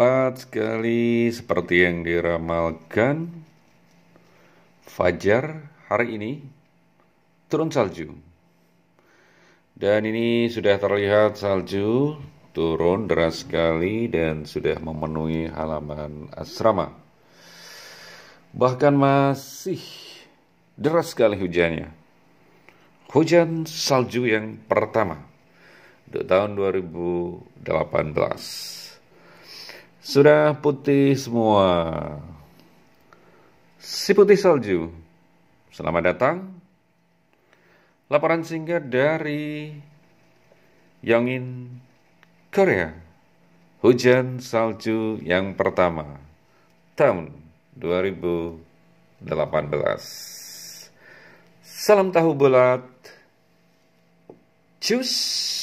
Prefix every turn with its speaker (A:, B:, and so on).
A: tepat sekali seperti yang diramalkan Fajar hari ini turun salju dan ini sudah terlihat salju turun deras sekali dan sudah memenuhi halaman asrama bahkan masih deras sekali hujannya hujan salju yang pertama untuk tahun 2018 sudah putih semua. Si putih salju. Selamat datang. Laporan singkat dari Yongin, Korea. Hujan salju yang pertama tahun 2018. Salam tahu bulat. Cus.